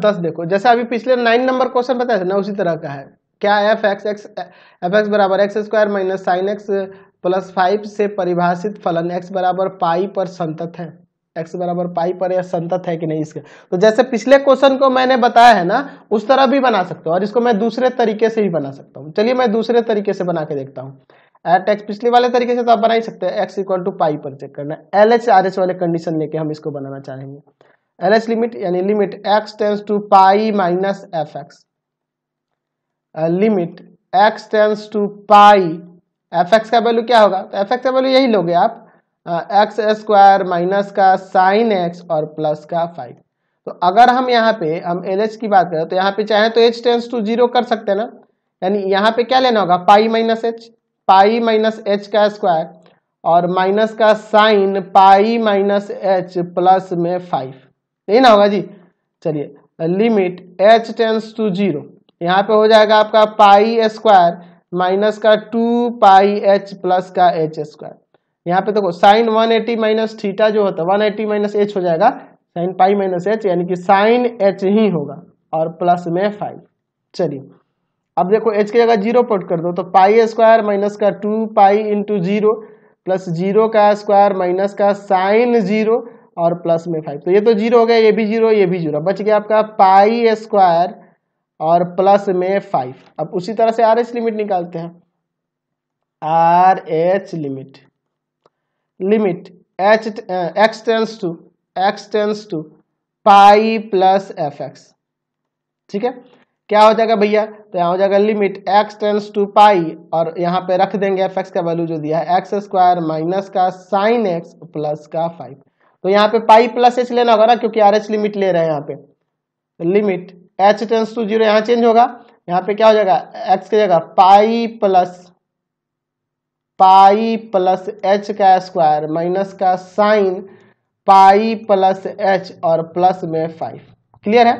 दस देखो जैसे अभी पिछले नाइन नंबर क्वेश्चन बताया था ना उसी तरह का है क्या F X X F X बराबर X square minus sine X plus five से परिभाषित फलन एक्स बराबर पाई पर संतत है एक्स बराबर पाई पर यह संतत है कि नहीं इसके तो जैसे पिछले क्वेश्चन को मैंने बताया है ना उस तरह भी बना सकते हो और इसको मैं दूसरे तरीके से भी बना सकता हूँ चलिए मैं दूसरे तरीके से बना के देखता हूँ एट एक्स पिछले वाले तरीके से तो आप बना ही सकते हैं एक्स इक्वल टू पाई पर चेक करना एल एच आर एच वाले कंडीशन लेके हम इसको बनाना चाहेंगे एल एच लिमिट यानी limit X tends to pi minus F X limit X tends to pi F X का वैल्यू क्या होगा तो एफ एक्स का वैल्यू यही लोगे आप एक्स स्क्वायर माइनस का साइन एक्स और प्लस का फाइव तो अगर हम यहाँ पे हम एल एच की बात करें तो यहाँ पे चाहे तो एच टेंस टू जीरो कर सकते हैं ना यानी यहाँ पे क्या लेना होगा pi minus H pi minus H का स्क्वायर और माइनस का sine pi minus H plus में फाइव यही ना होगा जी चलिए limit H tends to zero यहाँ पे हो जाएगा आपका पाई स्क्वायर माइनस का टू पाई एच प्लस का एच स्क्वायर यहाँ पे देखो sine one eighty minus theta जो होता है वन एटी माइनस एच हो जाएगा साइन पाई माइनस एच यानी कि साइन एच ही होगा और प्लस में फाइव चलिए अब देखो एच की जगह जीरो पुट कर दो तो पाई स्क्वायर माइनस का two pi into zero plus zero का स्क्वायर माइनस का साइन जीरो और प्लस में फाइव तो ये तो जीरो हो गया ये भी जीरो ये भी जीरो बच गया आपका पाई स्क्वायर और प्लस में फाइव अब उसी तरह से आर एच लिमिट निकालते हैं R H limit limit H X tends to X tends to pi plus F X ठीक है क्या हो जाएगा भैया तो यहाँ हो जाएगा limit X tends to pi और यहाँ पे रख देंगे एफ एक्स का वैल्यू जो दिया है एक्स स्क्वायर माइनस का साइन एक्स प्लस का फाइव तो यहाँ पे पाई प्लस एच लेना होगा ना क्योंकि आर एच लिमिट ले रहे हैं यहाँ पे limit H tends to zero यहाँ चेंज होगा यहाँ पे क्या हो जाएगा एक्स की जगह pi plus pi plus H का स्क्वायर माइनस का साइन पाई प्लस एच और प्लस में फाइव क्लियर है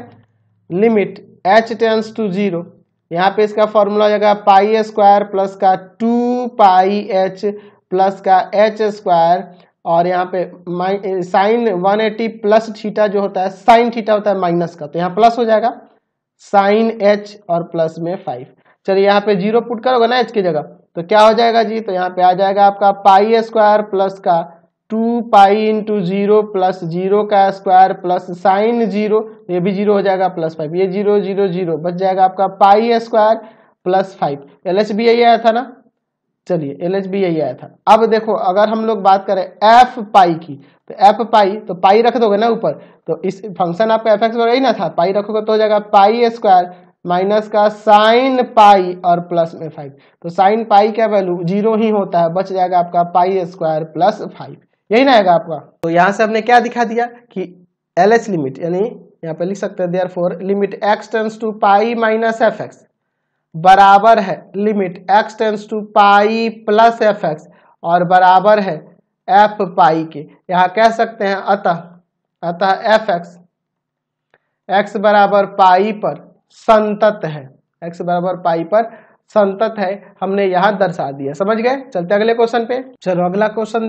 limit H tends to zero यहाँ पे इसका फॉर्मूला हो जाएगा पाई स्क्वायर प्लस का टू पाई एच प्लस का एच स्क्वायर और यहाँ पे sine one eighty plus theta जो होता है साइन थीटा होता है माइनस का तो यहाँ प्लस हो जाएगा साइन एच और प्लस में फाइव चलिए यहाँ पे जीरो पुट करोगे ना एच की जगह तो क्या हो जाएगा जी तो यहाँ पे आ जाएगा आपका पाई स्क्वायर प्लस का two pi into zero plus zero का स्क्वायर प्लस साइन जीरो ये भी जीरो हो जाएगा प्लस फाइव ये जीरो जीरो जीरो बच जाएगा आपका pi square plus five L H भी यही आया था ना चलिए एल एच बी यही आया था अब देखो अगर हम लोग बात करें एफ पाई की तो एफ पाई तो पाई रख दोगे ना ऊपर तो इस फंक्शन आपका एफ एक्स यही ना था पाई रखोगे तो हो जाएगा पाई स्क्वायर माइनस का साइन पाई और प्लस में फाइव तो साइन पाई का वैल्यू जीरो ही होता है बच जाएगा आपका पाई स्क्वायर प्लस फाइव यही ना आएगा आपका तो यहाँ से हमने क्या दिखा दिया कि एल एच लिमिट यानी यहाँ पे लिख सकते हैं therefore limit X tends to pi minus F X बराबर है limit X tends to pi plus F X और बराबर है एफ पाई के यहाँ कह सकते हैं अतः अतः एफ एक्स एक्स बराबर पाई पर संतत है एक्स बराबर पाई पर संतत है हमने यहां दर्शा दिया समझ गए चलते अगले क्वेश्चन पे चलो अगला क्वेश्चन